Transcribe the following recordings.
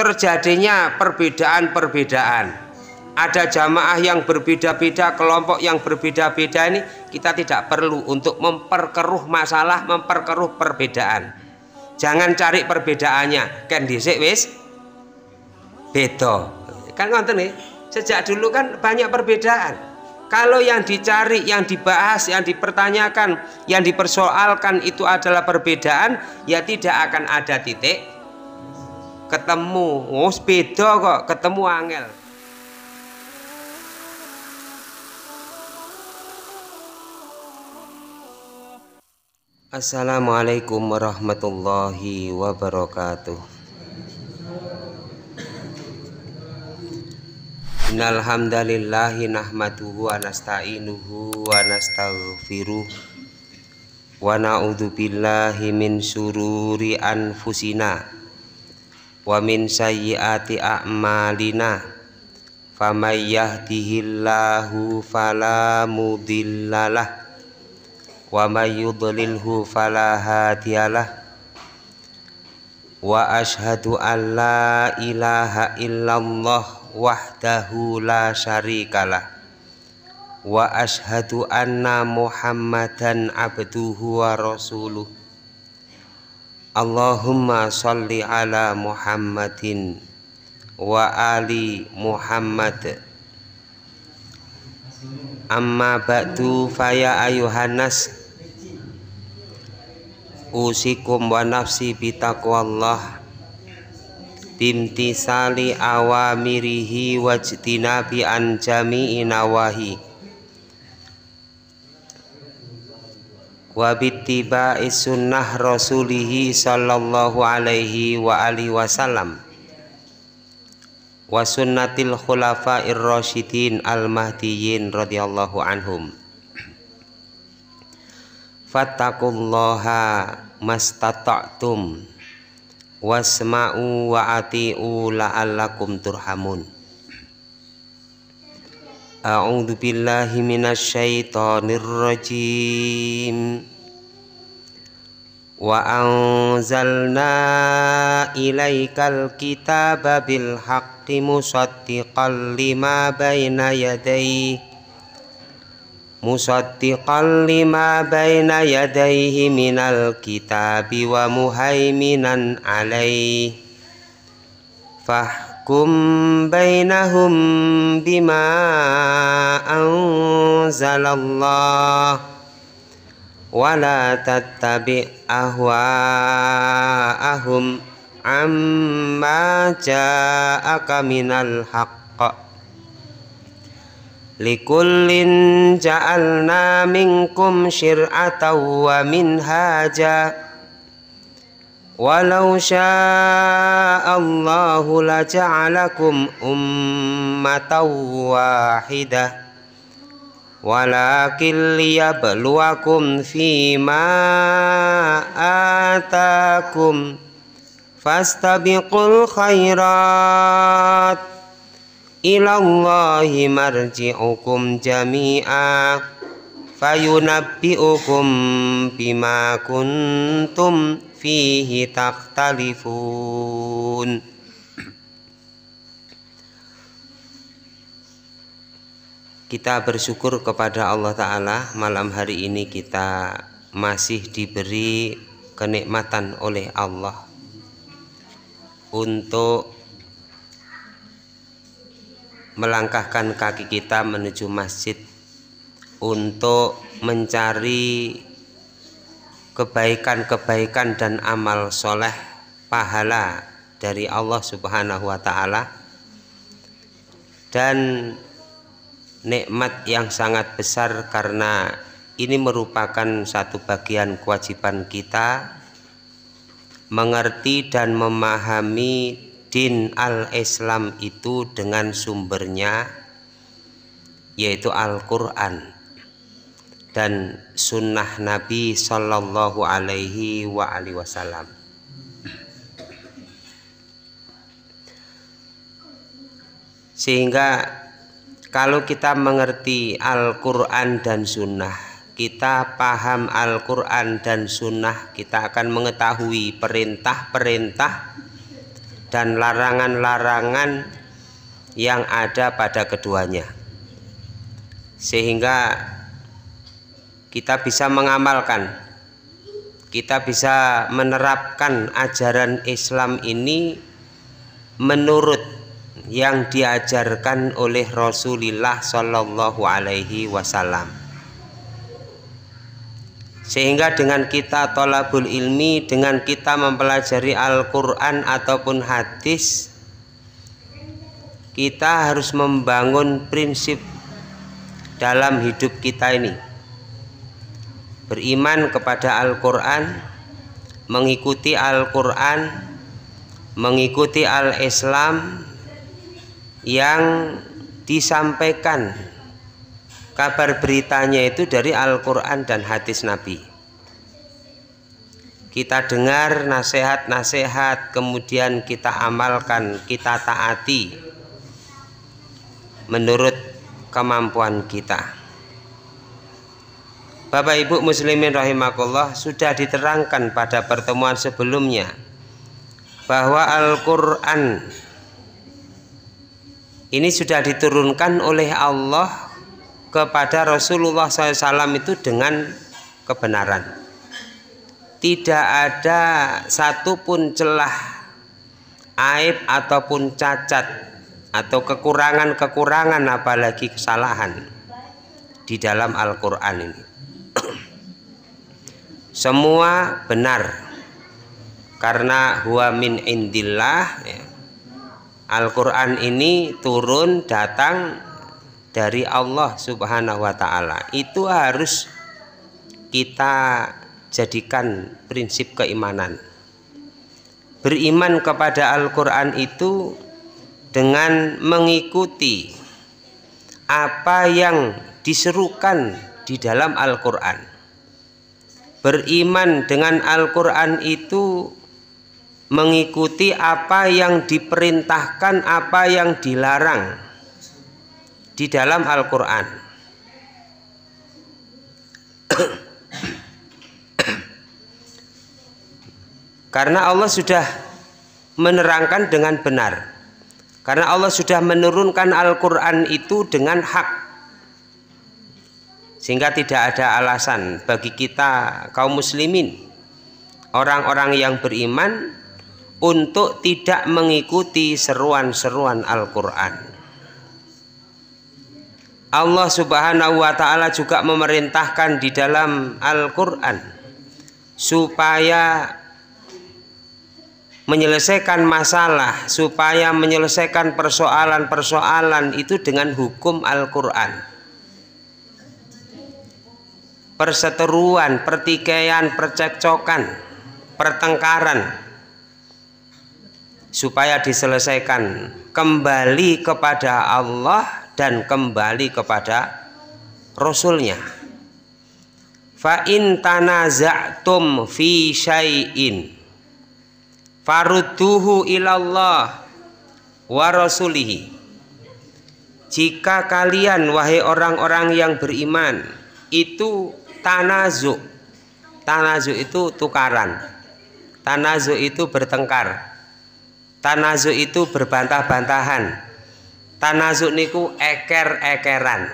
terjadinya perbedaan-perbedaan. Ada jamaah yang berbeda-beda, kelompok yang berbeda-beda ini kita tidak perlu untuk memperkeruh masalah, memperkeruh perbedaan. Jangan cari perbedaannya. kan disik wis beda. Kan ngoten nih. Sejak dulu kan banyak perbedaan. Kalau yang dicari, yang dibahas, yang dipertanyakan, yang dipersoalkan itu adalah perbedaan, ya tidak akan ada titik ketemu oh sepeda kok ketemu angel Assalamualaikum warahmatullahi wabarakatuh Innalhamdalillahi nahmaduhu wa nasta'inuhu wa nastaghfiruh wa na'udzubillahi min syururi anfusina wa min sayyiati a'malina famay yahdihillahu fala mudhillalah wa may yudlilhu fala hadiyalah wa ashhadu an la ilaha illallah wahdahu la syarikalah wa ashhadu anna muhammadan abduhu wa rasuluh Allahumma salli ala Muhammadin wa ali Muhammad Amma ba'du faya ayuhanas Usikum wa nafsi Allah. Bimtisali awamirihi wajtinabi an anjami inawahi. wa bittiba'i sunnah rasulihi sallallahu alaihi wa alihi wasallam wa sunnatil khulafa'ir rasyidin al mahdiyyin radhiyallahu anhum fattaqullaha mastata'tum wasma'u wa ati'u la'allakum turhamun A'udzu billahi minasyaitonir rajim. Wa anzalna ilaikal kitaba bil haqqi musaddiqan lima baina yadayhi musaddiqan lima baina yadayhi minal kitabi wa muhaiminan alaihi فاحكم بينهم بما أنزل الله ولا تتبع أهواءهم عما جاءك من الحق لكل جعلنا منكم شرعة ومنهاجا Walau sya'allahu laja'alakum ummatan wahidah Walakin liyabluwakum fima atakum Fastabiqul khairat Ilallahi marji'ukum jami'a Fayunabbi'ukum bima kuntum fihi takhtalifun Kita bersyukur kepada Allah Ta'ala Malam hari ini kita masih diberi kenikmatan oleh Allah Untuk melangkahkan kaki kita menuju masjid Untuk mencari kebaikan-kebaikan dan amal soleh pahala dari Allah Subhanahu wa Ta'ala dan nikmat yang sangat besar karena ini merupakan satu bagian kewajiban kita mengerti dan memahami din al-Islam itu dengan sumbernya yaitu Al-Qur'an dan sunnah Nabi Sallallahu Alaihi wa alihi Wasallam. Sehingga kalau kita mengerti Al-Quran dan Sunnah, kita paham Al-Quran dan Sunnah, kita akan mengetahui perintah-perintah dan larangan-larangan yang ada pada keduanya. Sehingga kita bisa mengamalkan kita bisa menerapkan ajaran Islam ini menurut yang diajarkan oleh Rasulullah Shallallahu Alaihi Wasallam sehingga dengan kita tolabul ilmi dengan kita mempelajari Al-Quran ataupun hadis kita harus membangun prinsip dalam hidup kita ini beriman kepada Al-Quran mengikuti Al-Quran mengikuti Al-Islam yang disampaikan kabar beritanya itu dari Al-Quran dan hadis Nabi kita dengar nasihat-nasihat kemudian kita amalkan kita taati menurut kemampuan kita Bapak Ibu muslimin rahimakullah sudah diterangkan pada pertemuan sebelumnya bahwa Al-Qur'an ini sudah diturunkan oleh Allah kepada Rasulullah SAW itu dengan kebenaran tidak ada satupun celah aib ataupun cacat atau kekurangan-kekurangan apalagi kesalahan di dalam Al-Quran ini semua benar karena huwa min indillah ya. Al-Quran ini turun datang dari Allah subhanahu wa ta'ala itu harus kita jadikan prinsip keimanan beriman kepada Al-Quran itu dengan mengikuti apa yang diserukan di dalam Al-Quran beriman dengan Al-Quran itu mengikuti apa yang diperintahkan, apa yang dilarang di dalam Al-Quran. Karena Allah sudah menerangkan dengan benar. Karena Allah sudah menurunkan Al-Quran itu dengan hak sehingga tidak ada alasan bagi kita kaum muslimin orang-orang yang beriman untuk tidak mengikuti seruan-seruan Al-Qur'an. Allah Subhanahu wa taala juga memerintahkan di dalam Al-Qur'an supaya menyelesaikan masalah, supaya menyelesaikan persoalan-persoalan itu dengan hukum Al-Qur'an perseteruan, pertikaian, percekcokan, pertengkaran supaya diselesaikan kembali kepada Allah dan kembali kepada Rasulnya. Fa in tanaza'tum fi syai'in farudduhu ilallah wa rasulihi. Jika kalian wahai orang-orang yang beriman itu tanazu tanazu itu tukaran tanazu itu bertengkar tanazu itu berbantah-bantahan tanazu niku eker-ekeran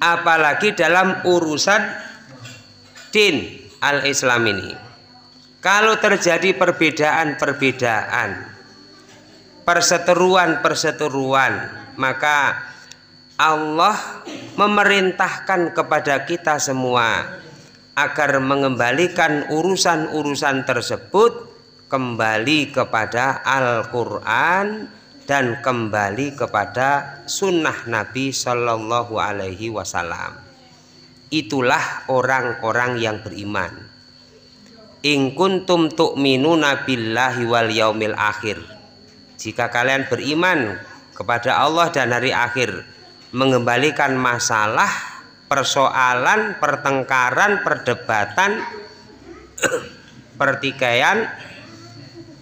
apalagi dalam urusan din al-islam ini kalau terjadi perbedaan-perbedaan perseteruan-perseteruan maka Allah memerintahkan kepada kita semua agar mengembalikan urusan-urusan tersebut kembali kepada Al-Quran dan kembali kepada sunnah Nabi Shallallahu Alaihi Wasallam. Itulah orang-orang yang beriman. In kuntum tu'minuna billahi wal yaumil akhir. Jika kalian beriman kepada Allah dan hari akhir, mengembalikan masalah, persoalan, pertengkaran, perdebatan, pertikaian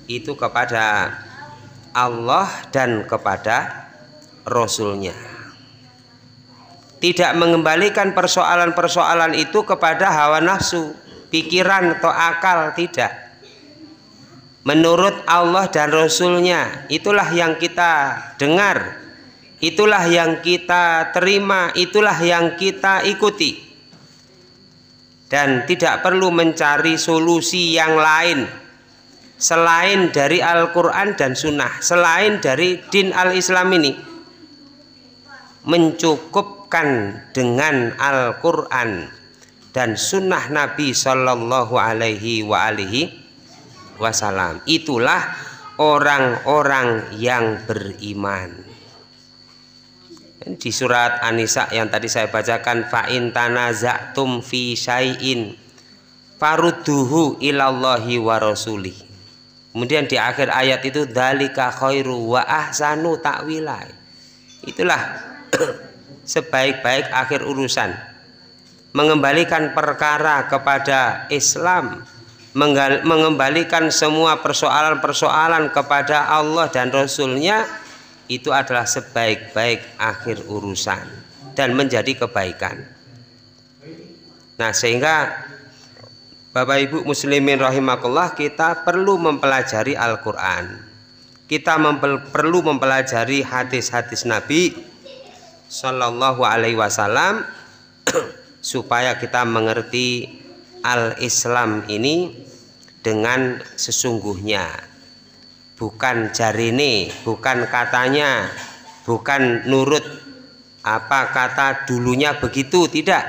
itu kepada Allah dan kepada Rasulnya tidak mengembalikan persoalan-persoalan itu kepada hawa nafsu pikiran atau akal tidak menurut Allah dan Rasulnya itulah yang kita dengar itulah yang kita terima, itulah yang kita ikuti. Dan tidak perlu mencari solusi yang lain selain dari Al-Quran dan Sunnah, selain dari din al-Islam ini. Mencukupkan dengan Al-Quran dan Sunnah Nabi Shallallahu Alaihi wa alihi Wasallam. Itulah orang-orang yang beriman di surat Anisa yang tadi saya bacakan fa'in tanaza'tum fi syai'in farudduhu ilallahi wa rasulih. Kemudian di akhir ayat itu dalika khairu wa ahsanu ta'wilai. Itulah sebaik-baik akhir urusan. Mengembalikan perkara kepada Islam, mengembalikan semua persoalan-persoalan kepada Allah dan Rasulnya nya itu adalah sebaik-baik akhir urusan dan menjadi kebaikan. Nah, sehingga Bapak Ibu muslimin rahimakallah kita perlu mempelajari Al-Qur'an. Kita mempel, perlu mempelajari hadis-hadis Nabi sallallahu alaihi wasallam supaya kita mengerti al-Islam ini dengan sesungguhnya bukan jari ini bukan katanya bukan nurut apa kata dulunya begitu tidak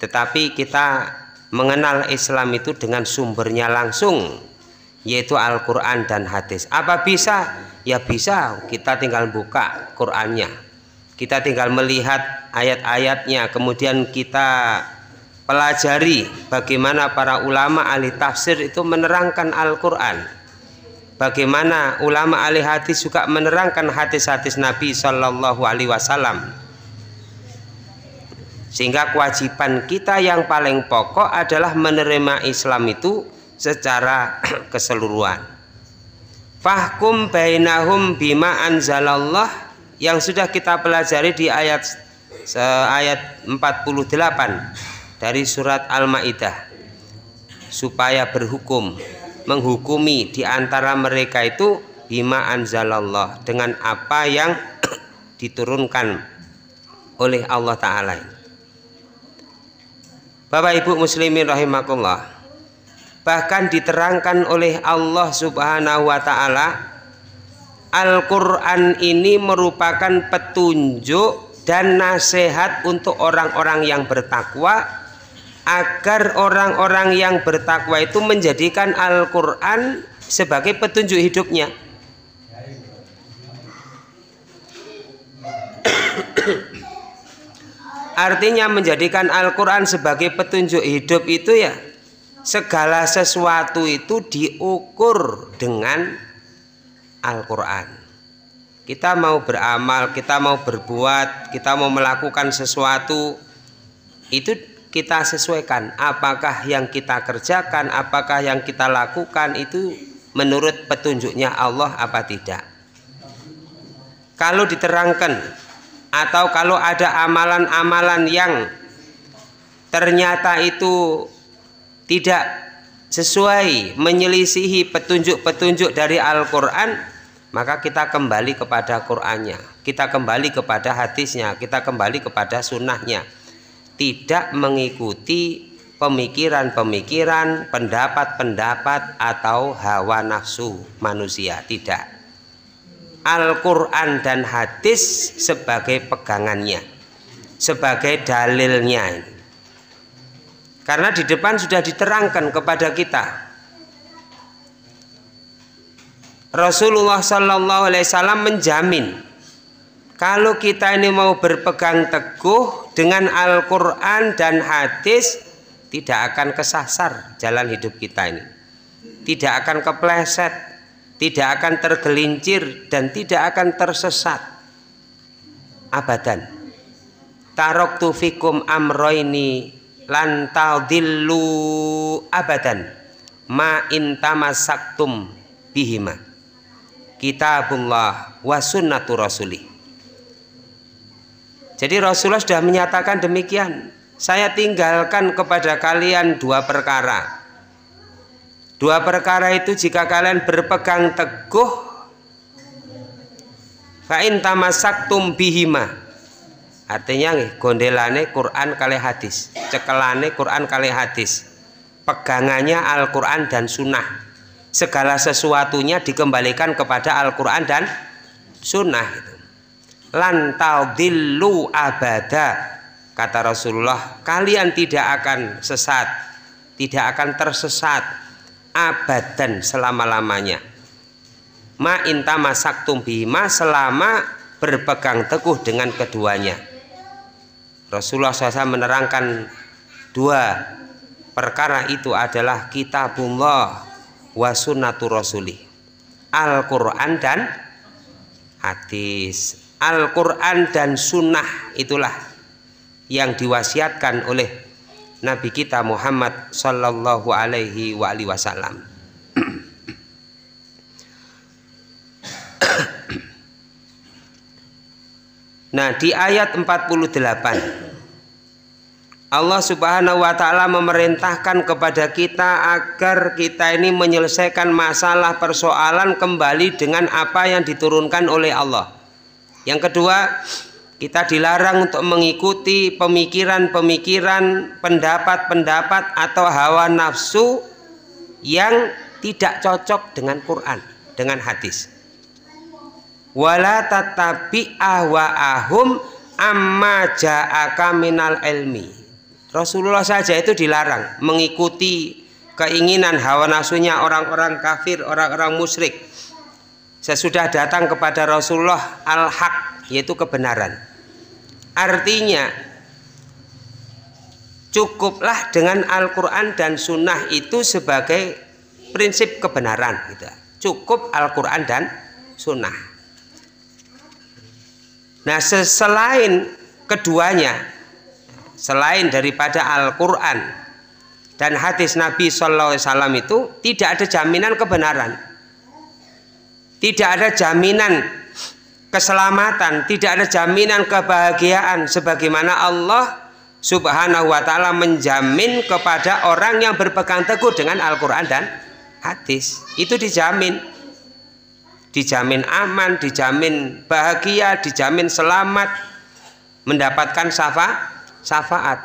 tetapi kita mengenal Islam itu dengan sumbernya langsung yaitu Al-Quran dan hadis apa bisa? ya bisa kita tinggal buka Qurannya kita tinggal melihat ayat-ayatnya kemudian kita pelajari bagaimana para ulama ahli tafsir itu menerangkan Al-Quran bagaimana ulama ahli hadis suka menerangkan hadis-hadis Nabi Shallallahu Alaihi Wasallam sehingga kewajiban kita yang paling pokok adalah menerima Islam itu secara keseluruhan fahkum bainahum bima anzalallah yang sudah kita pelajari di ayat ayat 48 dari surat Al-Maidah supaya berhukum menghukumi di antara mereka itu bima anzalallah dengan apa yang diturunkan oleh Allah taala. Bapak Ibu muslimin rahimakumullah. Bahkan diterangkan oleh Allah Subhanahu wa taala Al-Qur'an ini merupakan petunjuk dan nasihat untuk orang-orang yang bertakwa agar orang-orang yang bertakwa itu menjadikan Al-Quran sebagai petunjuk hidupnya. Artinya menjadikan Al-Quran sebagai petunjuk hidup itu ya segala sesuatu itu diukur dengan Al-Quran. Kita mau beramal, kita mau berbuat, kita mau melakukan sesuatu itu kita sesuaikan apakah yang kita kerjakan apakah yang kita lakukan itu menurut petunjuknya Allah apa tidak kalau diterangkan atau kalau ada amalan-amalan yang ternyata itu tidak sesuai menyelisihi petunjuk-petunjuk dari Al-Quran maka kita kembali kepada Qur'annya kita kembali kepada hadisnya kita kembali kepada sunnahnya tidak mengikuti pemikiran-pemikiran, pendapat-pendapat atau hawa nafsu manusia, tidak. Al-Qur'an dan hadis sebagai pegangannya, sebagai dalilnya. Karena di depan sudah diterangkan kepada kita. Rasulullah Shallallahu alaihi wasallam menjamin kalau kita ini mau berpegang teguh dengan Al-Quran dan hadis tidak akan kesasar jalan hidup kita ini tidak akan kepleset tidak akan tergelincir dan tidak akan tersesat abadan tarok tufikum amroini dilu abadan ma saktum bihima kitabullah wa sunnatu rasulih jadi Rasulullah sudah menyatakan demikian. Saya tinggalkan kepada kalian dua perkara. Dua perkara itu jika kalian berpegang teguh fa'in tamasaktum bihima. Artinya nih, gondelane Quran kali hadis, cekelane Quran kali hadis. Pegangannya Al-Qur'an dan Sunnah. Segala sesuatunya dikembalikan kepada Al-Qur'an dan Sunnah lantau dilu abada kata Rasulullah kalian tidak akan sesat tidak akan tersesat abadan selama-lamanya ma intama tumbi ma selama berpegang teguh dengan keduanya Rasulullah SAW menerangkan dua perkara itu adalah kitabullah wa sunnatu rasulih Al-Quran dan hadis Al-Quran dan Sunnah itulah yang diwasiatkan oleh Nabi kita Muhammad Sallallahu Alaihi Wasallam. Nah di ayat 48 Allah subhanahu wa ta'ala memerintahkan kepada kita Agar kita ini menyelesaikan masalah persoalan kembali dengan apa yang diturunkan oleh Allah yang kedua, kita dilarang untuk mengikuti pemikiran-pemikiran, pendapat-pendapat atau hawa nafsu yang tidak cocok dengan Quran, dengan hadis. Wala tatabi ahum amma ja'aka minal ilmi. Rasulullah saja itu dilarang mengikuti keinginan hawa nafsunya orang-orang kafir, orang-orang musyrik sesudah datang kepada Rasulullah al-haq yaitu kebenaran artinya cukuplah dengan Al-Quran dan Sunnah itu sebagai prinsip kebenaran gitu. cukup Al-Quran dan Sunnah nah selain keduanya selain daripada Al-Quran dan hadis Nabi SAW itu tidak ada jaminan kebenaran tidak ada jaminan keselamatan, tidak ada jaminan kebahagiaan sebagaimana Allah Subhanahu wa taala menjamin kepada orang yang berpegang teguh dengan Al-Qur'an dan hadis. Itu dijamin. Dijamin aman, dijamin bahagia, dijamin selamat mendapatkan syafa syafaat.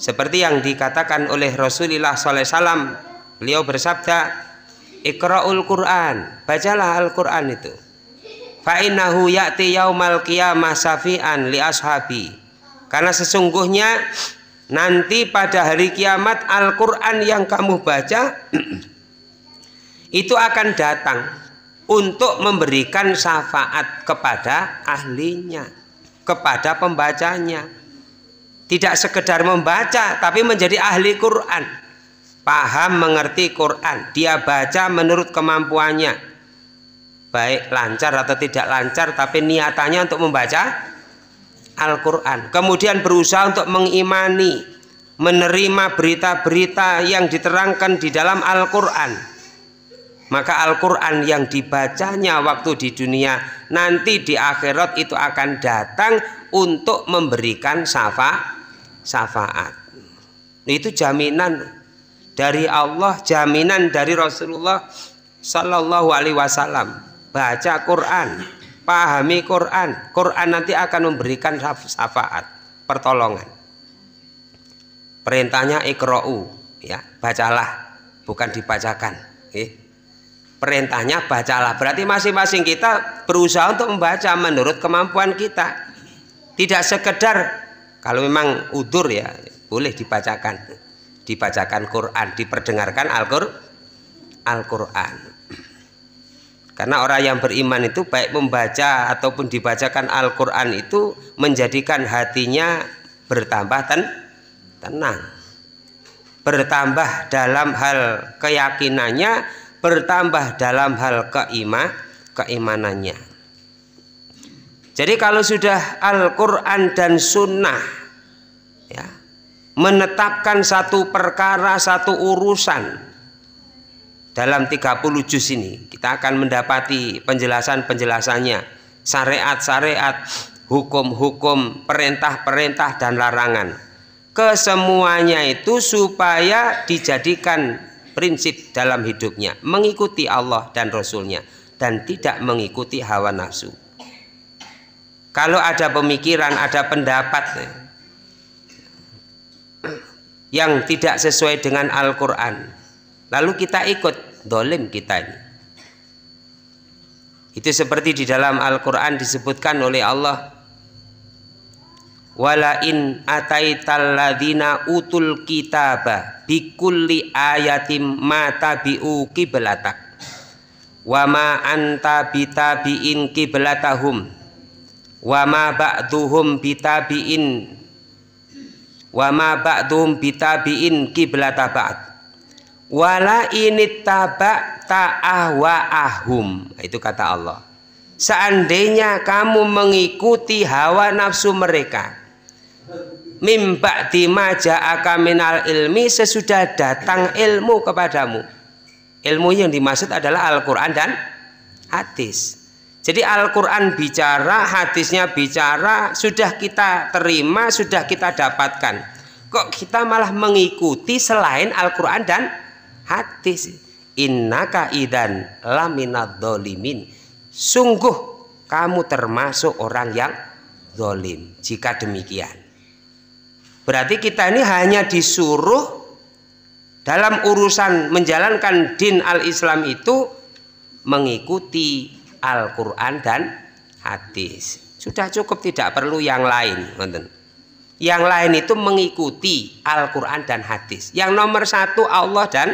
Seperti yang dikatakan oleh Rasulullah SAW, beliau bersabda, Ikraul Qur'an. Bacalah Al-Qur'an itu. Fa innahu ya'ti yaumal qiyamah safi'an li ashabi. Karena sesungguhnya nanti pada hari kiamat Al-Qur'an yang kamu baca itu akan datang untuk memberikan syafaat kepada ahlinya, kepada pembacanya. Tidak sekedar membaca tapi menjadi ahli Quran paham mengerti Quran dia baca menurut kemampuannya baik lancar atau tidak lancar tapi niatannya untuk membaca Al-Quran kemudian berusaha untuk mengimani menerima berita-berita yang diterangkan di dalam Al-Quran maka Al-Quran yang dibacanya waktu di dunia nanti di akhirat itu akan datang untuk memberikan syafa syafaat itu jaminan dari Allah, jaminan dari Rasulullah Shallallahu Alaihi Wasallam. Baca Quran, pahami Quran. Quran nanti akan memberikan syafaat, pertolongan. Perintahnya ikra'u, ya, bacalah, bukan dibacakan. Eh. Perintahnya bacalah. Berarti masing-masing kita berusaha untuk membaca menurut kemampuan kita. Tidak sekedar kalau memang udur ya boleh dibacakan dibacakan Quran, diperdengarkan Al-Quran. Karena orang yang beriman itu baik membaca ataupun dibacakan Al-Quran itu menjadikan hatinya bertambah ten tenang. Bertambah dalam hal keyakinannya, bertambah dalam hal keima keimanannya. Jadi kalau sudah Al-Quran dan Sunnah, ya, menetapkan satu perkara satu urusan dalam 30 juz ini kita akan mendapati penjelasan-penjelasannya syariat-syariat hukum-hukum perintah-perintah dan larangan kesemuanya itu supaya dijadikan prinsip dalam hidupnya mengikuti Allah dan Rasulnya dan tidak mengikuti hawa nafsu kalau ada pemikiran ada pendapat yang tidak sesuai dengan Al-Quran lalu kita ikut dolim kita ini itu seperti di dalam Al-Quran disebutkan oleh Allah walain ataital utul kitaba bikulli ayatim mata biu kiblatak wama anta bitabiin kiblatahum wama ba'duhum bitabiin wa ma ba'dum bitabi'in kiblata ba'd wala ini taba ta'ahwa ahum itu kata Allah seandainya kamu mengikuti hawa nafsu mereka mimba dimaja akaminal ilmi sesudah datang ilmu kepadamu ilmu yang dimaksud adalah Al-Quran dan hadis jadi Al-Quran bicara, hadisnya bicara, sudah kita terima, sudah kita dapatkan. Kok kita malah mengikuti selain Al-Quran dan hadis? Inna kaidan laminad dolimin. Sungguh kamu termasuk orang yang dolim. Jika demikian. Berarti kita ini hanya disuruh dalam urusan menjalankan din al-Islam itu mengikuti Al-Qur'an dan hadis. Sudah cukup tidak perlu yang lain, Yang lain itu mengikuti Al-Qur'an dan hadis. Yang nomor satu Allah dan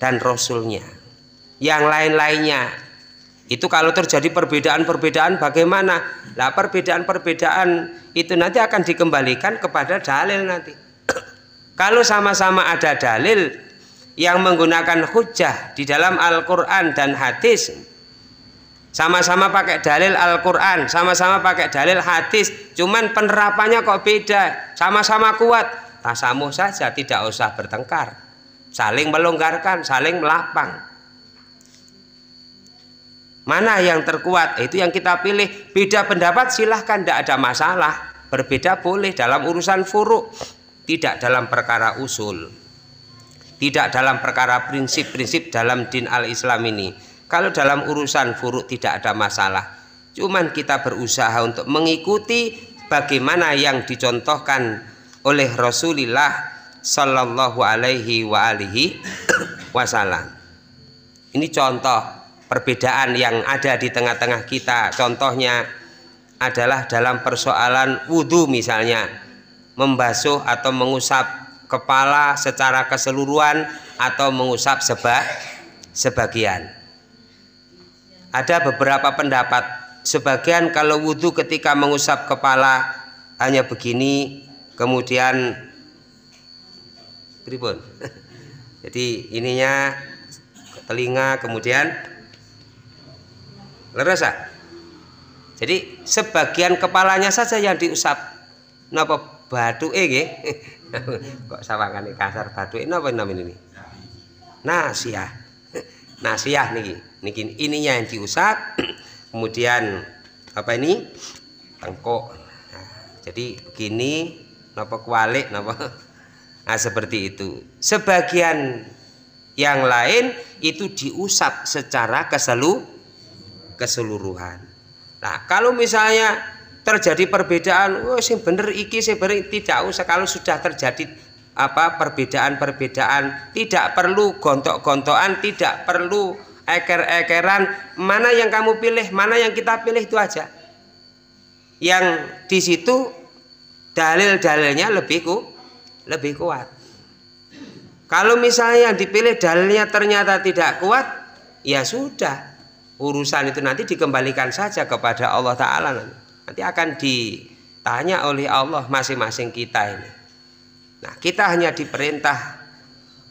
dan Rasulnya. Yang lain-lainnya itu kalau terjadi perbedaan-perbedaan bagaimana? Lah perbedaan-perbedaan itu nanti akan dikembalikan kepada dalil nanti. kalau sama-sama ada dalil yang menggunakan hujah di dalam Al-Qur'an dan hadis, sama-sama pakai dalil Al-Quran sama-sama pakai dalil hadis cuman penerapannya kok beda sama-sama kuat tasamuh saja tidak usah bertengkar saling melonggarkan saling melapang mana yang terkuat itu yang kita pilih beda pendapat silahkan tidak ada masalah berbeda boleh dalam urusan furuk tidak dalam perkara usul tidak dalam perkara prinsip-prinsip dalam din al-Islam ini kalau dalam urusan furuk tidak ada masalah. Cuman kita berusaha untuk mengikuti bagaimana yang dicontohkan oleh Rasulullah Sallallahu Alaihi wa alihi Wasallam. Ini contoh perbedaan yang ada di tengah-tengah kita. Contohnya adalah dalam persoalan wudhu misalnya membasuh atau mengusap kepala secara keseluruhan atau mengusap sebagian ada beberapa pendapat. Sebagian kalau wudhu ketika mengusap kepala hanya begini, kemudian pribun. Jadi ininya telinga, kemudian lerasa. Ah. Jadi sebagian kepalanya saja yang diusap. Napa batu ege? Kok sawangan kasar batu ini apa namanya ini? Nasiah nasiah niki niki ininya yang diusap kemudian apa ini tengkok nah, jadi begini napa kualik napa nah seperti itu sebagian yang lain itu diusap secara keselu keseluruhan nah kalau misalnya terjadi perbedaan oh sih bener iki sih bener tidak usah kalau sudah terjadi apa perbedaan-perbedaan tidak perlu gontok-gontokan tidak perlu eker-ekeran mana yang kamu pilih mana yang kita pilih itu aja yang di situ dalil-dalilnya lebih ku, lebih kuat kalau misalnya yang dipilih dalilnya ternyata tidak kuat ya sudah urusan itu nanti dikembalikan saja kepada Allah Ta'ala nanti akan ditanya oleh Allah masing-masing kita ini Nah, kita hanya diperintah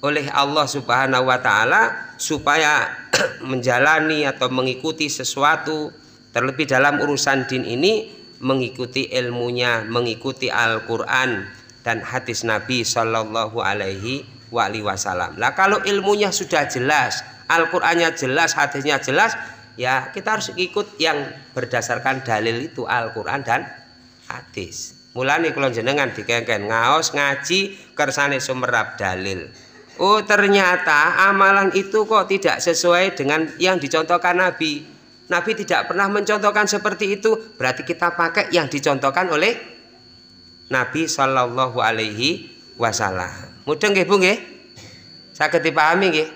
oleh Allah Subhanahu wa taala supaya menjalani atau mengikuti sesuatu terlebih dalam urusan din ini mengikuti ilmunya, mengikuti Al-Qur'an dan hadis Nabi Shallallahu alaihi wasallam. Nah, kalau ilmunya sudah jelas, Al-Qur'annya jelas, hadisnya jelas, ya kita harus ikut yang berdasarkan dalil itu Al-Qur'an dan hadis mulane kula jenengan dikengken ngaos ngaji kersane sumerap dalil oh ternyata amalan itu kok tidak sesuai dengan yang dicontohkan Nabi Nabi tidak pernah mencontohkan seperti itu berarti kita pakai yang dicontohkan oleh Nabi Shallallahu Alaihi Wasallam mudeng nggih Bu nggih saged dipahami nggih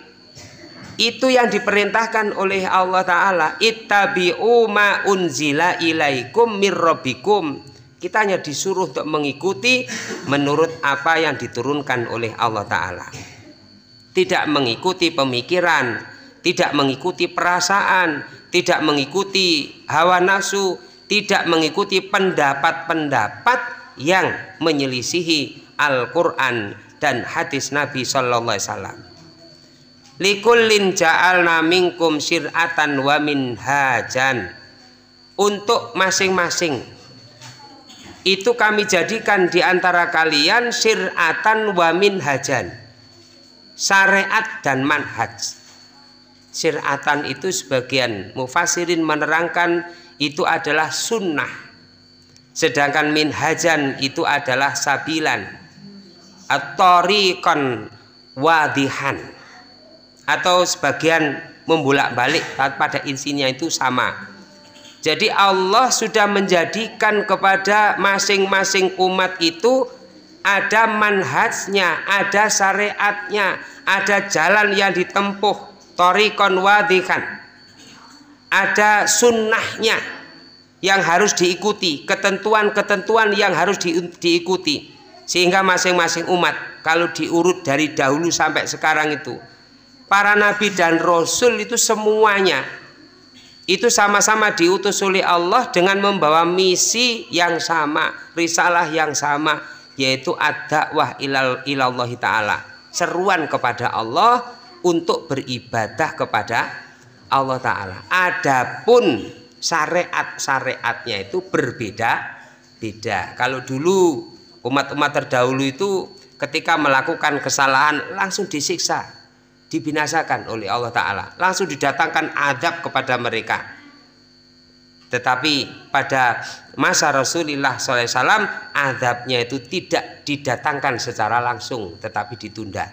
itu yang diperintahkan oleh Allah Ta'ala ittabi'u ma'unzila unzila ilaikum mirrobikum kita hanya disuruh untuk mengikuti menurut apa yang diturunkan oleh Allah Ta'ala. Tidak mengikuti pemikiran, tidak mengikuti perasaan, tidak mengikuti hawa nafsu, tidak mengikuti pendapat-pendapat yang menyelisihi Al-Quran dan hadis Nabi Sallallahu Alaihi Wasallam. Likullin ja'alna minkum syir'atan wa minhajan. Untuk masing-masing itu kami jadikan di antara kalian syiratan wamin minhajan syariat dan manhaj syiratan itu sebagian mufasirin menerangkan itu adalah sunnah sedangkan min minhajan itu adalah sabilan atorikon wadihan atau sebagian membulak balik pada insinya itu sama jadi Allah sudah menjadikan kepada masing-masing umat itu ada manhajnya, ada syariatnya, ada jalan yang ditempuh, torikon wadikan. Ada sunnahnya yang harus diikuti, ketentuan-ketentuan yang harus diikuti. Sehingga masing-masing umat kalau diurut dari dahulu sampai sekarang itu para nabi dan rasul itu semuanya itu sama-sama diutus oleh Allah dengan membawa misi yang sama, risalah yang sama, yaitu ad dawah ilal ilallah taala, seruan kepada Allah untuk beribadah kepada Allah taala. Adapun syariat-syariatnya itu berbeda beda. Kalau dulu umat-umat terdahulu itu ketika melakukan kesalahan langsung disiksa dibinasakan oleh Allah Ta'ala langsung didatangkan adab kepada mereka tetapi pada masa Rasulullah SAW adabnya itu tidak didatangkan secara langsung tetapi ditunda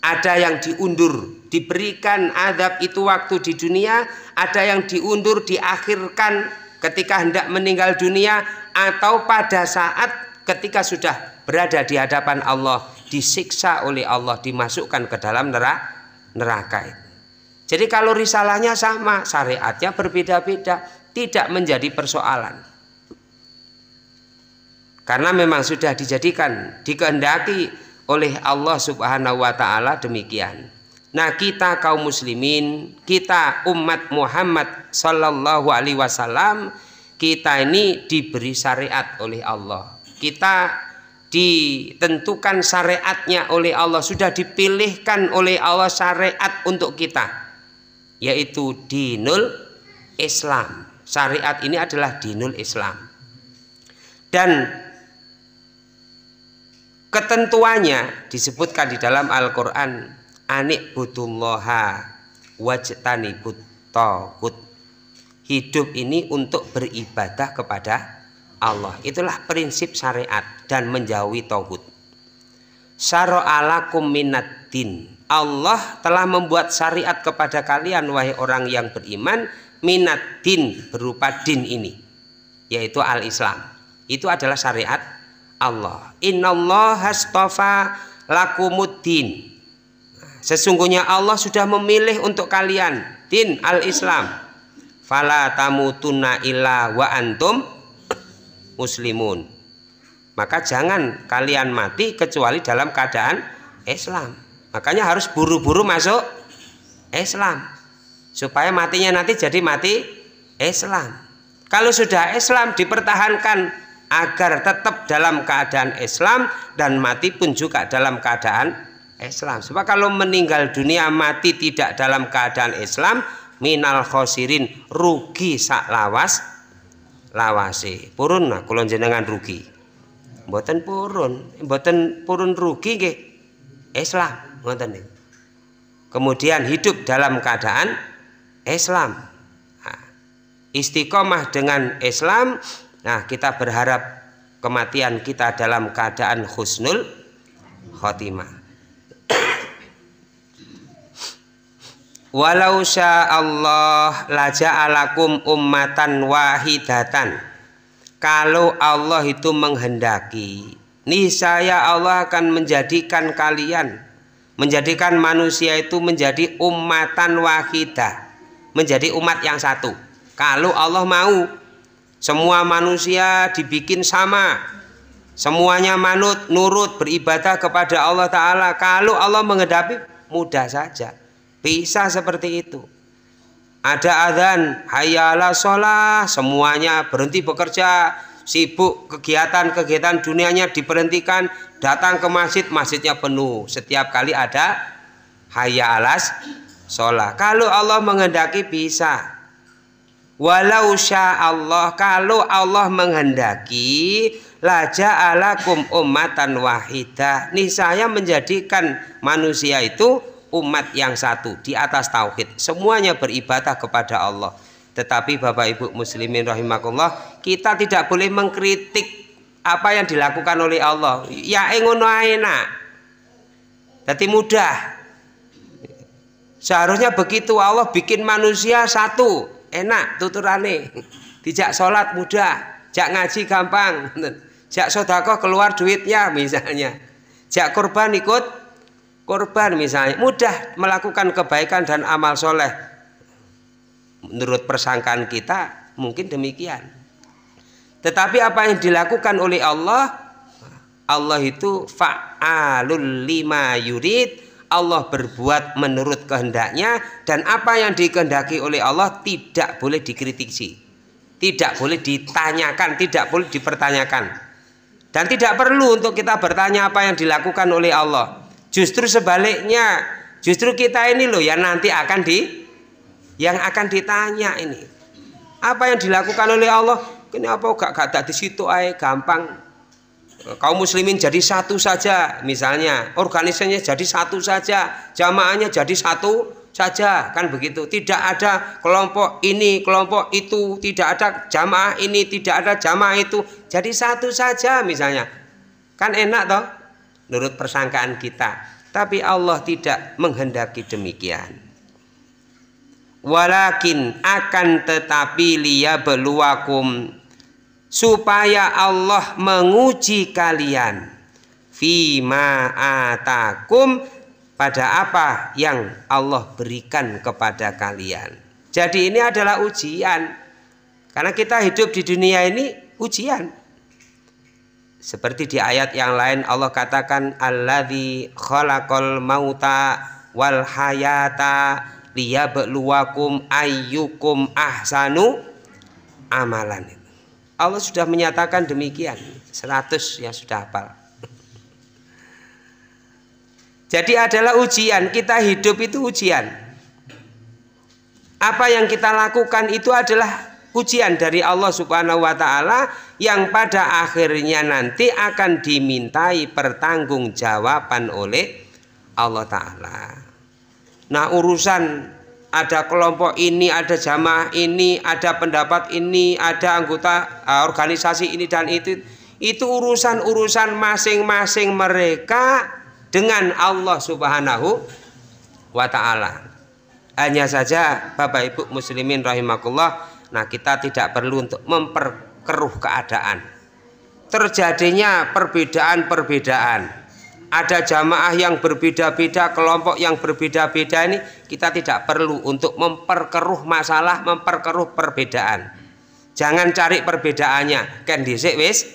ada yang diundur diberikan adab itu waktu di dunia ada yang diundur diakhirkan ketika hendak meninggal dunia atau pada saat ketika sudah berada di hadapan Allah disiksa oleh Allah dimasukkan ke dalam neraka itu. Jadi kalau risalahnya sama, syariatnya berbeda-beda, tidak menjadi persoalan. Karena memang sudah dijadikan, dikehendaki oleh Allah Subhanahu wa taala demikian. Nah, kita kaum muslimin, kita umat Muhammad sallallahu alaihi wasallam, kita ini diberi syariat oleh Allah. Kita ditentukan syariatnya oleh Allah sudah dipilihkan oleh Allah syariat untuk kita yaitu dinul Islam syariat ini adalah dinul Islam dan ketentuannya disebutkan di dalam Al-Quran anik butullaha wajtani buttokut hidup ini untuk beribadah kepada Allah. Itulah prinsip syariat dan menjauhi tauhid. Syara'alakum minad din. Allah telah membuat syariat kepada kalian wahai orang yang beriman minad din berupa din ini yaitu al-Islam. Itu adalah syariat Allah. Innallaha astafa din Sesungguhnya Allah sudah memilih untuk kalian din al-Islam. Fala tamutuna illa wa antum muslimun maka jangan kalian mati kecuali dalam keadaan Islam makanya harus buru-buru masuk Islam supaya matinya nanti jadi mati Islam kalau sudah Islam dipertahankan agar tetap dalam keadaan Islam dan mati pun juga dalam keadaan Islam. Sebab kalau meninggal dunia mati tidak dalam keadaan Islam, minal khosirin rugi saklawas lawas lawase purun nah kulon jenengan rugi buatan purun buatan purun rugi nggih Islam ngoten kemudian hidup dalam keadaan Islam nah, istiqomah dengan Islam nah kita berharap kematian kita dalam keadaan khusnul khotimah Walau Allah laja alakum ummatan wahidatan. Kalau Allah itu menghendaki, nih saya Allah akan menjadikan kalian, menjadikan manusia itu menjadi ummatan wahidah, menjadi umat yang satu. Kalau Allah mau, semua manusia dibikin sama, semuanya manut, nurut, beribadah kepada Allah Ta'ala. Kalau Allah menghendaki, mudah saja bisa seperti itu. Ada azan, hayala sholat, semuanya berhenti bekerja, sibuk kegiatan-kegiatan dunianya diberhentikan, datang ke masjid, masjidnya penuh. Setiap kali ada hayalas sholat. Kalau Allah menghendaki bisa. Walau Allah kalau Allah menghendaki laja alakum ummatan wahidah. Nih saya menjadikan manusia itu umat yang satu di atas tauhid. Semuanya beribadah kepada Allah. Tetapi Bapak Ibu muslimin rahimakumullah, kita tidak boleh mengkritik apa yang dilakukan oleh Allah. Ya eh, ngono enak. Jadi mudah. Seharusnya begitu Allah bikin manusia satu, enak tuturane. Tidak sholat mudah, jak ngaji gampang, jak sodakoh keluar duitnya misalnya, jak kurban ikut korban misalnya mudah melakukan kebaikan dan amal soleh menurut persangkaan kita mungkin demikian tetapi apa yang dilakukan oleh Allah Allah itu fa'alul lima yurid Allah berbuat menurut kehendaknya dan apa yang dikehendaki oleh Allah tidak boleh dikritisi tidak boleh ditanyakan tidak boleh dipertanyakan dan tidak perlu untuk kita bertanya apa yang dilakukan oleh Allah Justru sebaliknya, justru kita ini loh yang nanti akan di yang akan ditanya ini. Apa yang dilakukan oleh Allah? Kenapa gak gak ada di situ ay gampang kaum muslimin jadi satu saja misalnya organisasinya jadi satu saja jamaahnya jadi satu saja kan begitu tidak ada kelompok ini kelompok itu tidak ada jamaah ini tidak ada jamaah itu jadi satu saja misalnya kan enak toh menurut persangkaan kita. Tapi Allah tidak menghendaki demikian. Walakin akan tetapi liya beluakum supaya Allah menguji kalian fima atakum pada apa yang Allah berikan kepada kalian. Jadi ini adalah ujian. Karena kita hidup di dunia ini ujian. Seperti di ayat yang lain Allah katakan alladzi khalaqal mauta wal hayata liyabluwakum ayyukum ahsanu amalan. Allah sudah menyatakan demikian 100 yang sudah hafal. Jadi adalah ujian, kita hidup itu ujian. Apa yang kita lakukan itu adalah pujian dari Allah Subhanahu wa taala yang pada akhirnya nanti akan dimintai pertanggungjawaban oleh Allah taala. Nah, urusan ada kelompok ini, ada jamaah ini, ada pendapat ini, ada anggota eh, organisasi ini dan itu itu urusan-urusan masing-masing mereka dengan Allah Subhanahu wa taala. Hanya saja Bapak Ibu muslimin rahimakumullah Nah, kita tidak perlu untuk memperkeruh keadaan. Terjadinya perbedaan-perbedaan. Ada jamaah yang berbeda-beda, kelompok yang berbeda-beda ini kita tidak perlu untuk memperkeruh masalah, memperkeruh perbedaan. Jangan cari perbedaannya. Kan disik wis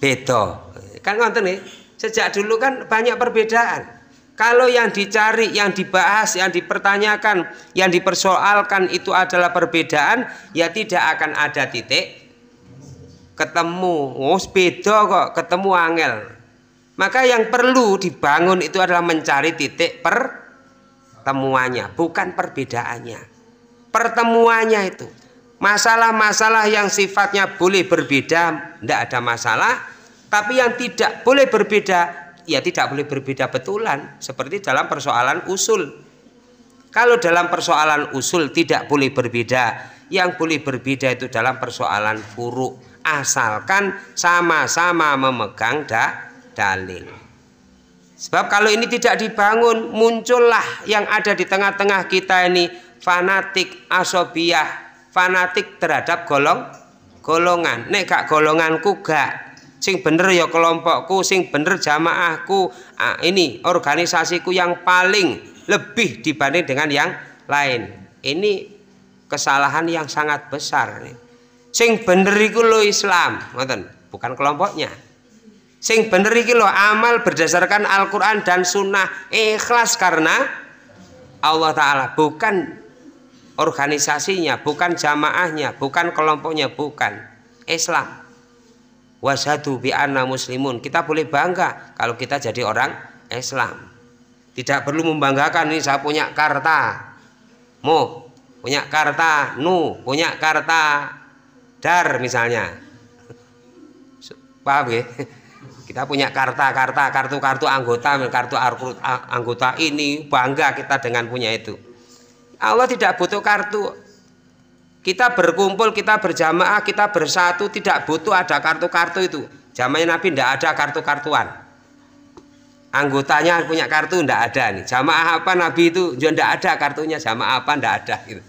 betul Kan nonton nih. Sejak dulu kan banyak perbedaan. Kalau yang dicari, yang dibahas, yang dipertanyakan, yang dipersoalkan itu adalah perbedaan, ya tidak akan ada titik ketemu. Oh, beda kok, ketemu angel. Maka yang perlu dibangun itu adalah mencari titik pertemuannya, bukan perbedaannya. Pertemuannya itu. Masalah-masalah yang sifatnya boleh berbeda, tidak ada masalah. Tapi yang tidak boleh berbeda, ya tidak boleh berbeda betulan seperti dalam persoalan usul. Kalau dalam persoalan usul tidak boleh berbeda, yang boleh berbeda itu dalam persoalan furu asalkan sama-sama memegang da dalil. Sebab kalau ini tidak dibangun, muncullah yang ada di tengah-tengah kita ini fanatik asobiah, fanatik terhadap golong golongan. Nek gak golonganku gak sing bener ya kelompokku sing bener jamaahku ah, ini organisasiku yang paling lebih dibanding dengan yang lain ini kesalahan yang sangat besar sing bener iku lo Islam ngoten bukan kelompoknya sing bener iki lo amal berdasarkan Al-Qur'an dan sunnah ikhlas karena Allah taala bukan organisasinya bukan jamaahnya bukan kelompoknya bukan Islam wasadu bi anna muslimun. Kita boleh bangga kalau kita jadi orang Islam. Tidak perlu membanggakan ini saya punya karta. mu punya karta, nu, punya karta dar misalnya. Paham ya? Kita punya karta-karta, kartu-kartu anggota, kartu anggota ini bangga kita dengan punya itu. Allah tidak butuh kartu, kita berkumpul, kita berjamaah, kita bersatu, tidak butuh ada kartu-kartu itu. Jamaah Nabi tidak ada kartu-kartuan. Anggotanya punya kartu tidak ada nih. Jamaah apa Nabi itu juga ya tidak ada kartunya. Jamaah apa tidak ada. Gitu.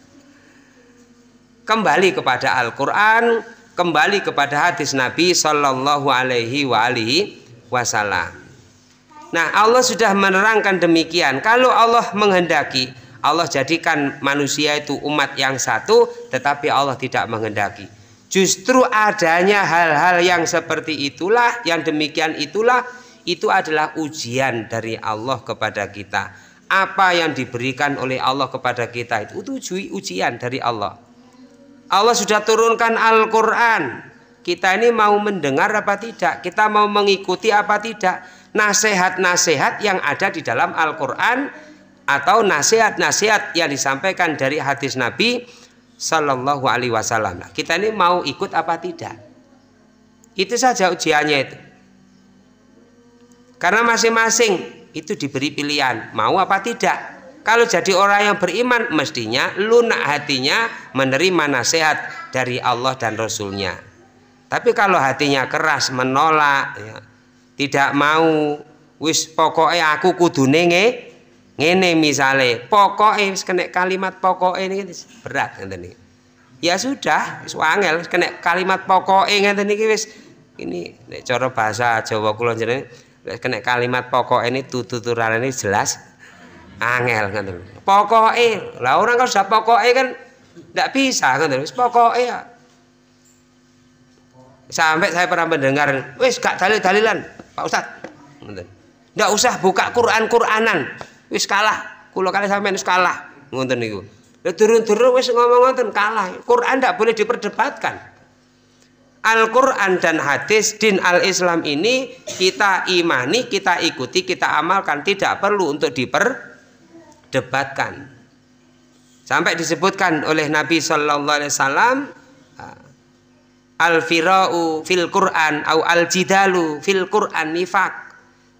Kembali kepada Al-Quran, kembali kepada hadis Nabi Shallallahu Alaihi Wasallam. Nah Allah sudah menerangkan demikian. Kalau Allah menghendaki, Allah jadikan manusia itu umat yang satu tetapi Allah tidak menghendaki justru adanya hal-hal yang seperti itulah yang demikian itulah itu adalah ujian dari Allah kepada kita apa yang diberikan oleh Allah kepada kita itu, itu ujian dari Allah Allah sudah turunkan Al-Quran kita ini mau mendengar apa tidak kita mau mengikuti apa tidak nasihat-nasihat yang ada di dalam Al-Quran atau nasihat-nasihat yang disampaikan dari hadis Nabi Shallallahu Alaihi Wasallam. Nah, kita ini mau ikut apa tidak? Itu saja ujiannya itu. Karena masing-masing itu diberi pilihan mau apa tidak. Kalau jadi orang yang beriman mestinya lunak hatinya menerima nasihat dari Allah dan Rasulnya. Tapi kalau hatinya keras menolak, ya, tidak mau, wis pokoknya aku kudu nenge Ngene misale, pokok ya wis kena kalimat pokoke ini berat ngeten niki. Ya sudah, wis angel kena kalimat pokoke ngeten niki wis ini nek cara bahasa Jawa kula jenenge kena kalimat pokok ini tuturane jelas angel ngeten. Pokoke, lah orang kalau sudah pokoke kan ndak bisa ngeten wis pokoke ya. Sampai saya pernah mendengar, wis gak dalil-dalilan, Pak Ustaz. Ngeten. Ndak usah buka Quran-Quranan wis kalah kula kali sampean wis kalah ngoten niku lha durung-durung wis ngomong ngoten kalah Quran tidak boleh diperdebatkan Al-Quran dan hadis din al-Islam ini kita imani, kita ikuti, kita amalkan tidak perlu untuk diperdebatkan sampai disebutkan oleh Nabi Shallallahu Alaihi Wasallam al-firau fil Quran atau al-jidalu fil Quran nifak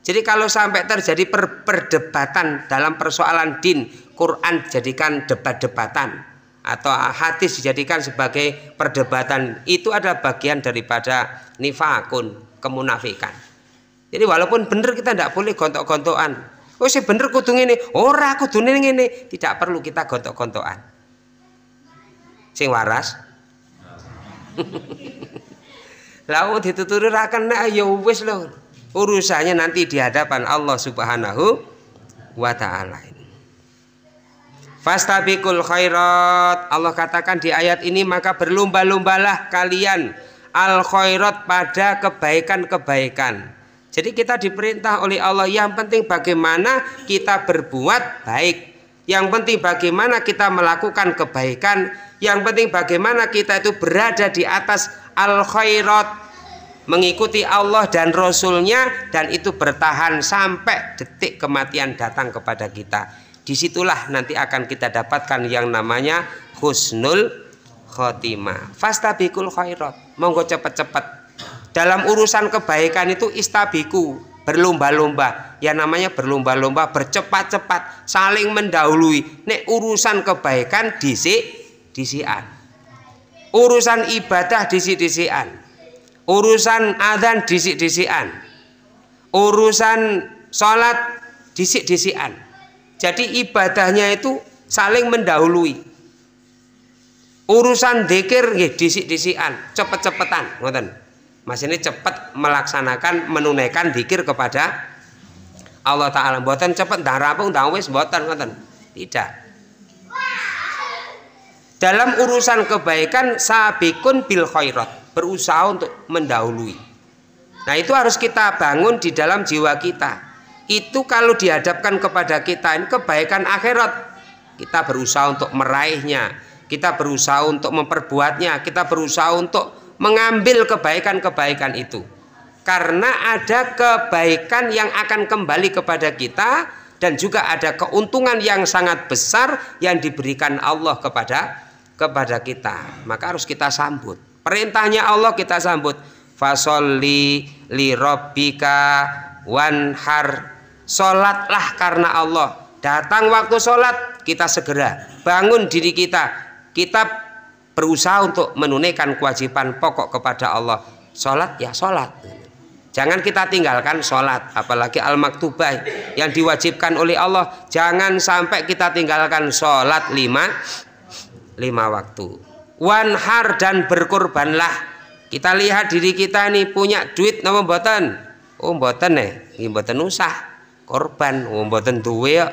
jadi kalau sampai terjadi per perdebatan dalam persoalan din, Quran jadikan debat-debatan atau hadis dijadikan sebagai perdebatan itu adalah bagian daripada nifakun kemunafikan. Jadi walaupun benar kita tidak boleh gontok-gontokan. Oh sih bener kudu ini, ora kudu ini, tidak perlu kita gontok-gontokan. Sing waras. lalu dituturi rakan ya wis loh urusannya nanti di hadapan Allah Subhanahu wa taala. Fastabiqul khairat. Allah katakan di ayat ini maka berlomba-lombalah kalian al khairat pada kebaikan-kebaikan. Jadi kita diperintah oleh Allah yang penting bagaimana kita berbuat baik. Yang penting bagaimana kita melakukan kebaikan. Yang penting bagaimana kita itu berada di atas al khairat mengikuti Allah dan Rasulnya dan itu bertahan sampai detik kematian datang kepada kita disitulah nanti akan kita dapatkan yang namanya husnul khotimah fastabikul khairat monggo cepat-cepat dalam urusan kebaikan itu istabiku berlomba-lomba ya namanya berlomba-lomba bercepat-cepat saling mendahului nek urusan kebaikan disi disian urusan ibadah disi disian urusan adzan disik-disikan urusan sholat disik-disikan jadi ibadahnya itu saling mendahului urusan dikir ya disik-disikan cepet-cepetan ngoten Mas ini cepat melaksanakan menunaikan dikir kepada Allah Ta'ala buatan cepet dah rampung dah wis boten ngoten tidak dalam urusan kebaikan sabikun bil khairat berusaha untuk mendahului. Nah, itu harus kita bangun di dalam jiwa kita. Itu kalau dihadapkan kepada kita ini kebaikan akhirat. Kita berusaha untuk meraihnya, kita berusaha untuk memperbuatnya, kita berusaha untuk mengambil kebaikan-kebaikan itu. Karena ada kebaikan yang akan kembali kepada kita dan juga ada keuntungan yang sangat besar yang diberikan Allah kepada kepada kita. Maka harus kita sambut. Perintahnya Allah kita sambut. Fasolli li robbika wanhar. Solatlah karena Allah. Datang waktu sholat, kita segera bangun diri kita. Kita berusaha untuk menunaikan kewajiban pokok kepada Allah. Sholat ya sholat. Jangan kita tinggalkan sholat, apalagi al-maktubah yang diwajibkan oleh Allah. Jangan sampai kita tinggalkan sholat lima, lima waktu wanhar dan berkorbanlah kita lihat diri kita nih punya duit nama boten, oh boten nih eh. ini mboten usah korban oh mboten duwe kok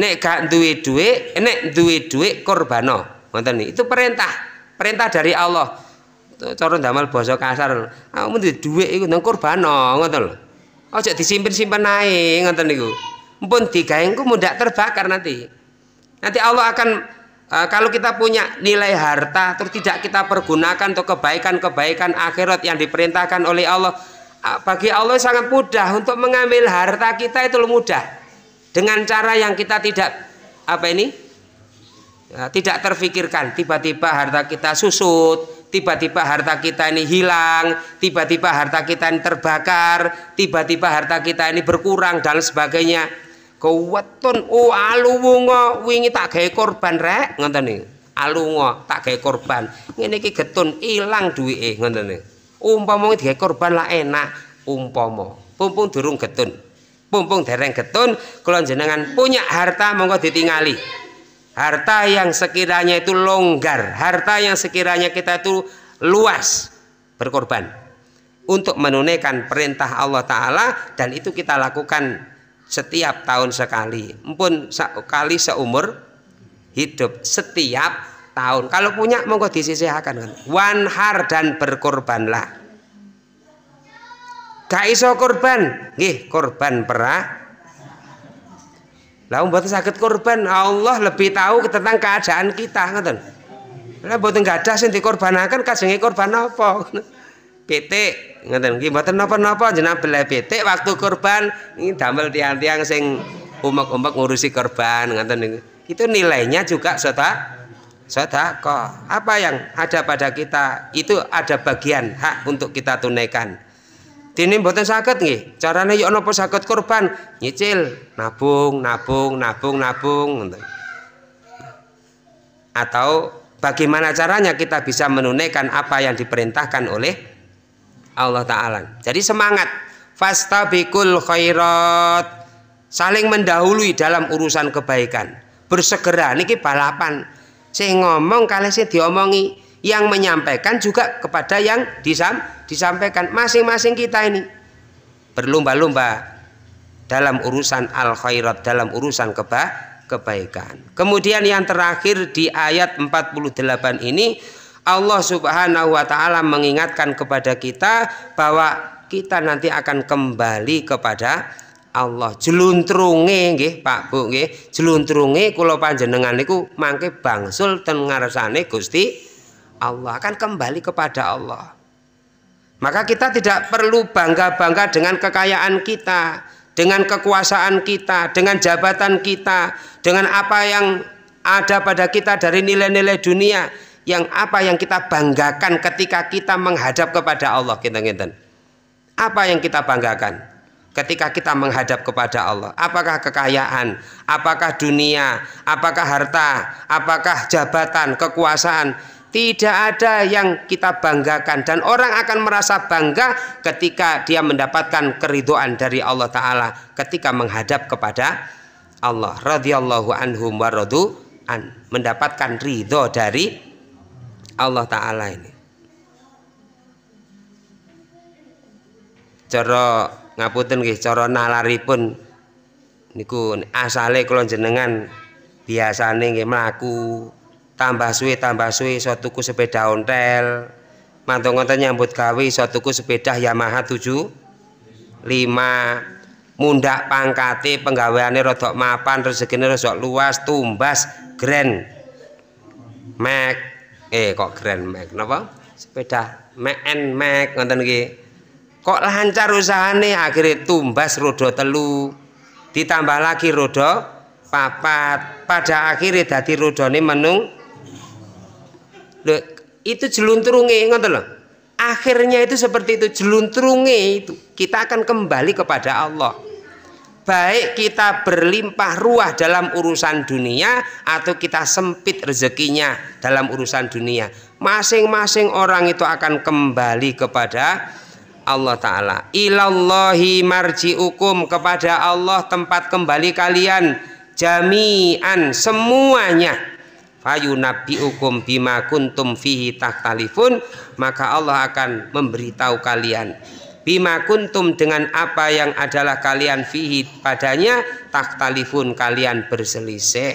nek gak duwe duwe nek duwe duwe korbano oh. nih itu perintah perintah dari Allah corong damal bahasa kasar kamu duwe duit iku nang korbano oh, ngoten lho disimpan simpan naik, ae nih, niku tiga yang mudah terbakar nanti nanti Allah akan e, kalau kita punya nilai harta terus tidak kita pergunakan untuk kebaikan-kebaikan akhirat yang diperintahkan oleh Allah eh, bagi Allah sangat mudah untuk mengambil harta kita itu mudah dengan cara yang kita tidak apa ini ya, tidak terfikirkan tiba-tiba harta kita susut tiba-tiba harta kita ini hilang tiba-tiba harta kita ini terbakar tiba-tiba harta kita ini berkurang dan sebagainya kuwetun o oh, alunga wingi tak gawe korban rek ngoten niku alunga tak gawe korban ngene iki getun ilang duwike ngoten niku umpama gawe korban lah enak umpama pumpung durung getun pumpung dereng getun kula jenengan punya harta monggo ditingali harta yang sekiranya itu longgar harta yang sekiranya kita itu luas berkorban untuk menunaikan perintah Allah Ta'ala dan itu kita lakukan setiap tahun sekali pun sekali seumur hidup setiap tahun kalau punya monggo disisihkan kan wanhar dan berkorbanlah gak iso korban nggih korban perah lah mboten sakit korban Allah lebih tahu tentang keadaan kita ngoten lah mboten gadah sing dikorbankan kajenge korban apa PT ngeten iki mboten napa-napa jenengan beleh PT waktu kurban ini damel tiang-tiang sing umek-umek ngurusi korban ngeten niku. Itu nilainya juga sota kok Apa yang ada pada kita itu ada bagian hak untuk kita tunaikan. Dene mboten saged nggih. Carane yo ya nopo sakit kurban, nyicil, nabung, nabung, nabung, nabung ngeten. Atau bagaimana caranya kita bisa menunaikan apa yang diperintahkan oleh Allah Ta'ala jadi semangat fasta fastabikul khairat saling mendahului dalam urusan kebaikan bersegera Ini balapan Saya ngomong kali saya diomongi yang menyampaikan juga kepada yang disam, disampaikan masing-masing kita ini berlomba-lomba dalam urusan al khairat dalam urusan keba kebaikan kemudian yang terakhir di ayat 48 ini Allah Subhanahu wa taala mengingatkan kepada kita bahwa kita nanti akan kembali kepada Allah. Jeluntrunge nggih, Pak Bu nggih. Jeluntrunge kula panjenengan niku mangke bangsul ten ngarsane Gusti Allah akan kembali kepada Allah. Maka kita tidak perlu bangga-bangga dengan kekayaan kita, dengan kekuasaan kita, dengan jabatan kita, dengan apa yang ada pada kita dari nilai-nilai dunia yang apa yang kita banggakan ketika kita menghadap kepada Allah kita ngeten apa yang kita banggakan ketika kita menghadap kepada Allah apakah kekayaan apakah dunia apakah harta apakah jabatan kekuasaan tidak ada yang kita banggakan dan orang akan merasa bangga ketika dia mendapatkan keridoan dari Allah taala ketika menghadap kepada Allah radhiyallahu anhum waradu an mendapatkan ridho dari Allah Ta'ala ini cara ngapunten nggih cara nalaripun niku asale kula jenengan biasane nggih mlaku tambah suwe tambah suwe iso tuku sepeda ontel mantu ngoten nyambut gawe iso tuku sepeda Yamaha 7 5 mundak pangkate penggaweane rodok mapan rezekine rodok luas tumbas grand Mac eh kok Grand Mac, napa sepeda Mac and Mac ngoten niki kok lancar usahane akhirnya tumbas roda telu ditambah lagi roda papat pada akhirnya dadi rodane menung Loh, itu jelunturunge ngoten lho akhirnya itu seperti itu jelunturunge itu kita akan kembali kepada Allah baik kita berlimpah ruah dalam urusan dunia atau kita sempit rezekinya dalam urusan dunia masing-masing orang itu akan kembali kepada Allah Ta'ala ilallahi marji'ukum kepada Allah tempat kembali kalian jami'an semuanya nabi'ukum bima kuntum fihi tahtalifun maka Allah akan memberitahu kalian bima kuntum dengan apa yang adalah kalian fihi padanya tak taktalifun kalian berselisih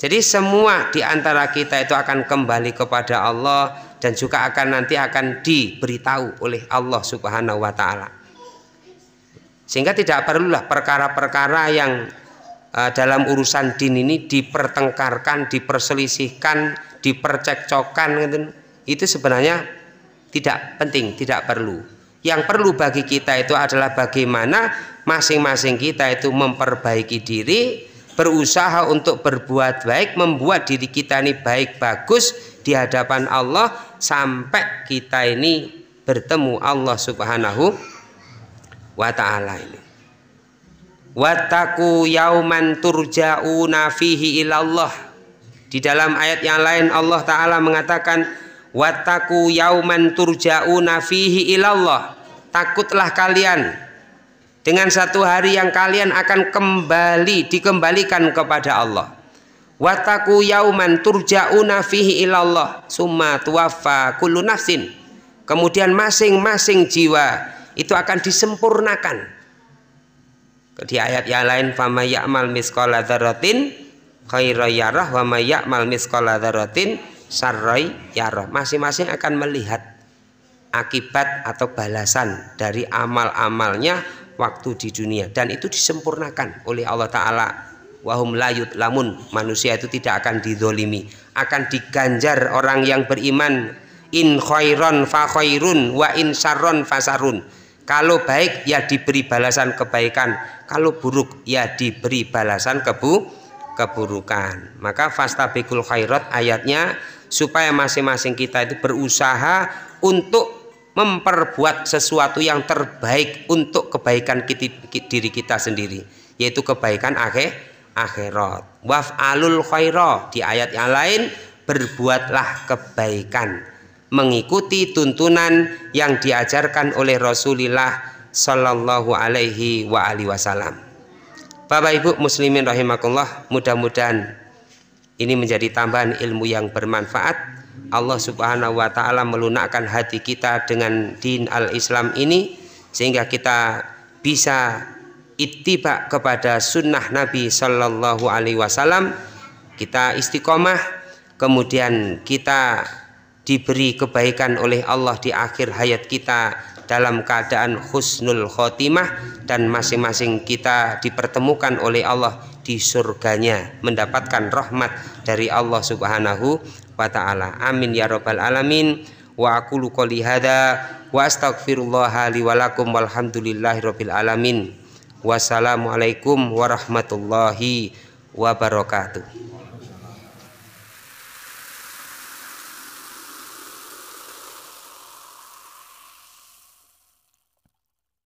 jadi semua diantara kita itu akan kembali kepada Allah dan juga akan nanti akan diberitahu oleh Allah Subhanahu wa taala. Sehingga tidak perlulah perkara-perkara yang e, dalam urusan din ini dipertengkarkan, diperselisihkan, dipercekcokan gitu. Itu sebenarnya tidak penting, tidak perlu yang perlu bagi kita itu adalah bagaimana masing-masing kita itu memperbaiki diri berusaha untuk berbuat baik membuat diri kita ini baik bagus di hadapan Allah sampai kita ini bertemu Allah subhanahu wa ta'ala ini Wataku yauman turja'una fihi ilallah Di dalam ayat yang lain Allah Ta'ala mengatakan wataku yauman turja'una fihi ilallah takutlah kalian dengan satu hari yang kalian akan kembali dikembalikan kepada Allah wataku yauman turja'una fihi ilallah summa tuwaffa kullu nafsin kemudian masing-masing jiwa itu akan disempurnakan di ayat yang lain fama ya'mal misqala dzarratin khairan yarah wa ya'mal sarroi yaroh masing-masing akan melihat akibat atau balasan dari amal-amalnya waktu di dunia dan itu disempurnakan oleh Allah Ta'ala wahum layut lamun manusia itu tidak akan didolimi akan diganjar orang yang beriman in khairon fa khairun wa in sarron fa sarun kalau baik ya diberi balasan kebaikan kalau buruk ya diberi balasan kebu keburukan maka fastabikul khairat ayatnya supaya masing-masing kita itu berusaha untuk memperbuat sesuatu yang terbaik untuk kebaikan kita, diri kita sendiri yaitu kebaikan akhir akhirat waf alul khairah di ayat yang lain berbuatlah kebaikan mengikuti tuntunan yang diajarkan oleh Rasulullah Shallallahu Alaihi wa Wasallam Bapak Ibu Muslimin rahimakumullah mudah-mudahan ini menjadi tambahan ilmu yang bermanfaat. Allah Subhanahu wa taala melunakkan hati kita dengan din al-Islam ini sehingga kita bisa ittiba kepada sunnah Nabi Shallallahu Alaihi Wasallam kita istiqomah kemudian kita diberi kebaikan oleh Allah di akhir hayat kita dalam keadaan husnul khotimah dan masing-masing kita dipertemukan oleh Allah di surganya mendapatkan rahmat dari Allah Subhanahu wa taala. Amin ya rabbal alamin. Wa aqulu qouli hadza wa astaghfirullah li wa lakum walhamdulillahi rabbil alamin. Wassalamualaikum warahmatullahi wabarakatuh.